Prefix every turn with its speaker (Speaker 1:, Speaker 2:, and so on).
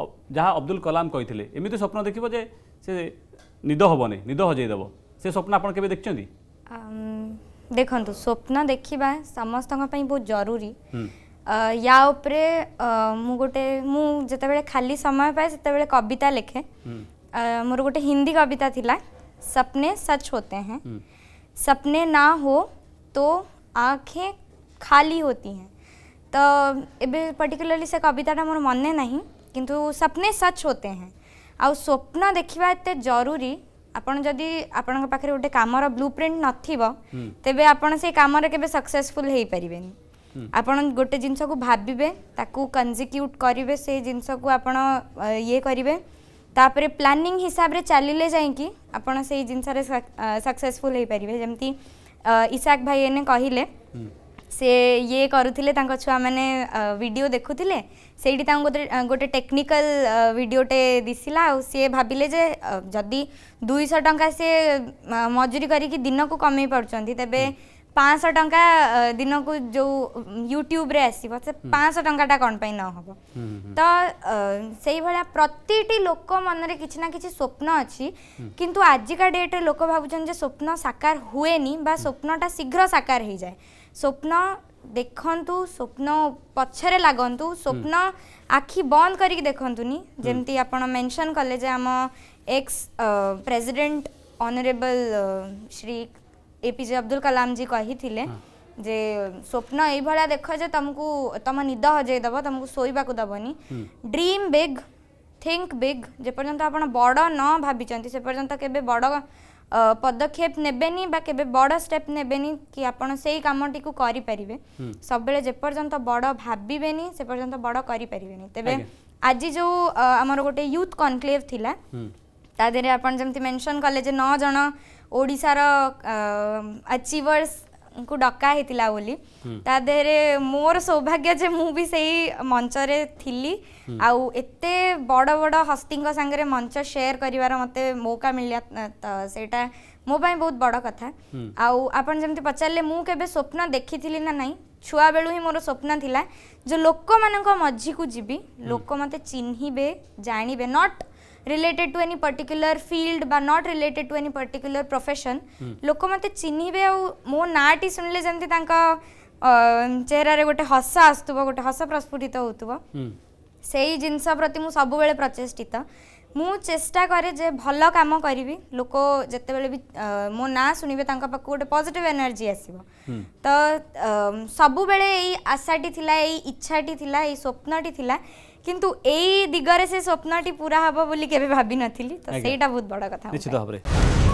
Speaker 1: जहाँ अब्दुल कलाम कही एमती स्वप्न देखिए निद हेन निद हजेदेव से स्वप्न आप देखते
Speaker 2: देखु स्वप्न देखा समस्त बहुत जरूरी या उपरे गोटे मुझे खाली समय पाए से कविता लिखे मोर गोटे हिंदी कविता थिला सपने सच होते हैं सपने ना हो तो आँखें खाली होती हैं तो ये पर्टिकुलरली से कविता मोर मन नहीं किंतु सपने सच होते हैं आ स्वप्न देखा एत जरूरी आपड़ी आपण गोटे कमर ब्लू प्रिंट नेबे आप के सक्सेसफुल हो पारे आपण गोटे जिनस को भावे कंजिक्यूट करेंगे से जिनस को आप ये करेंगे तापर प्लानिंग हिसाब से चलिए जाइकिन सक्सेसफुल पारे जमी इशाक भाई इन्हें कहले ସେ ଇଏ କରୁଥିଲେ ତାଙ୍କ ଛୁଆମାନେ ଭିଡ଼ିଓ ଦେଖୁଥିଲେ ସେଇଠି ତାଙ୍କୁ ଗୋଟେ ଗୋଟେ ଟେକ୍ନିକାଲ ଭିଡ଼ିଓଟେ ଦିଶିଲା ଆଉ ସିଏ ଭାବିଲେ ଯେ ଯଦି ଦୁଇଶହ ଟଙ୍କା ସିଏ ମଜୁରୀ କରିକି ଦିନକୁ କମେଇ ପାରୁଛନ୍ତି ତେବେ ପାଞ୍ଚଶହ ଟଙ୍କା ଦିନକୁ ଯେଉଁ ୟୁଟ୍ୟୁବରେ ଆସିବ ସେ ପାଞ୍ଚଶହ ଟଙ୍କାଟା କ'ଣ ପାଇଁ ନ ହେବ ତ ସେଇଭଳିଆ ପ୍ରତିଟି ଲୋକ ମନରେ କିଛି ନା କିଛି ସ୍ୱପ୍ନ ଅଛି କିନ୍ତୁ ଆଜିକା ଡେଟ୍ରେ ଲୋକ ଭାବୁଛନ୍ତି ଯେ ସ୍ୱପ୍ନ ସାକାର ହୁଏନି ବା ସ୍ୱପ୍ନଟା ଶୀଘ୍ର ସାକାର ହେଇଯାଏ ସ୍ୱପ୍ନ ଦେଖନ୍ତୁ ସ୍ୱପ୍ନ ପଛରେ ଲାଗନ୍ତୁ ସ୍ୱପ୍ନ ଆଖି ବନ୍ଦ କରିକି ଦେଖନ୍ତୁନି ଯେମିତି ଆପଣ ମେନସନ୍ କଲେ ଯେ ଆମ ex president honourable Shri APJ Abdul Kalam ji କହିଥିଲେ ଯେ ସ୍ୱପ୍ନ ଏଇଭଳିଆ ଦେଖ ଯେ ତମକୁ ତମ ନିଦ ହଜେଇ ଦେବ ତମକୁ ଶୋଇବାକୁ ଦେବନି ଡ୍ରିମ୍ ବିଗ୍ ଥିଙ୍କ ବିଗ୍ ଯେପର୍ଯ୍ୟନ୍ତ ଆପଣ ବଡ଼ ନ ଭାବିଛନ୍ତି ସେ ପର୍ଯ୍ୟନ୍ତ କେବେ ବଡ଼ ପଦକ୍ଷେପ ନେବେନି ବା କେବେ ବଡ଼ ଷ୍ଟେପ୍ ନେବେନି କି ଆପଣ ସେଇ କାମଟିକୁ କରିପାରିବେ ସବୁବେଳେ ଯେପର୍ଯ୍ୟନ୍ତ ବଡ଼ ଭାବିବେନି ସେ ପର୍ଯ୍ୟନ୍ତ ବଡ଼ କରିପାରିବେନି ତେବେ ଆଜି ଯେଉଁ ଆମର ଗୋଟେ ୟୁଥ୍ କନକ୍ଲେଭ୍ ଥିଲା ତା ଦେହରେ ଆପଣ ଯେମିତି ମେନସନ୍ କଲେ ଯେ ନଅ ଜଣ ଓଡ଼ିଶାର ଆଚିଭର୍ସ ଡକା ହେଇଥିଲା ବୋଲି ତା ଦେହରେ ମୋର ସୌଭାଗ୍ୟ ଯେ ମୁଁ ବି ସେଇ ମଞ୍ଚରେ ଥିଲି ଆଉ ଏତେ ବଡ଼ ବଡ଼ ହସ୍ତିଙ୍କ ସାଙ୍ଗରେ ମଞ୍ଚ ସେୟାର କରିବାର ମୋତେ ମୌକା ମିଳିଲା ତ ସେଇଟା ମୋ ପାଇଁ ବହୁତ ବଡ଼ କଥା ଆଉ ଆପଣ ଯେମିତି ପଚାରିଲେ ମୁଁ କେବେ ସ୍ୱପ୍ନ ଦେଖିଥିଲି ନା ନାହିଁ ଛୁଆବେଳୁ ହିଁ ମୋର ସ୍ୱପ୍ନ ଥିଲା ଯେ ଲୋକମାନଙ୍କ ମଝିକୁ ଯିବି ଲୋକ ମୋତେ ଚିହ୍ନିବେ ଜାଣିବେ not related to any particular field ବା not related to any particular profession ଲୋକ ମୋତେ ଚିହ୍ନିବେ ଆଉ ମୋ ନାଁଟି ଶୁଣିଲେ ଯେମିତି ତାଙ୍କ ଚେହେରାରେ ଗୋଟେ ହସ ଆସୁଥିବ ଗୋଟେ ହସ ପ୍ରସ୍ଫୁଟିତ ହେଉଥିବ ସେଇ ଜିନିଷ ପ୍ରତି ମୁଁ ସବୁବେଳେ ପ୍ରଚେଷ୍ଟିତ ମୁଁ ଚେଷ୍ଟା କରେ ଯେ ଭଲ କାମ କରିବି ଲୋକ ଯେତେବେଳେ ବି ମୋ ନାଁ ଶୁଣିବେ ତାଙ୍କ ପାଖକୁ ଗୋଟେ ପଜିଟିଭ୍ ଏନର୍ଜି ଆସିବ ତ ସବୁବେଳେ ଏଇ ଆଶାଟି ଥିଲା ଏଇ ଇଚ୍ଛାଟି ଥିଲା ଏଇ ସ୍ୱପ୍ନଟି ଥିଲା କିନ୍ତୁ ଏଇ ଦିଗରେ ସେ ସ୍ୱପ୍ନଟି ପୁରା ହେବ ବୋଲି କେବେ ଭାବିନଥିଲି ତ ସେଇଟା ବହୁତ ବଡ଼ କଥା
Speaker 1: ନିଶ୍ଚିତ ଭାବରେ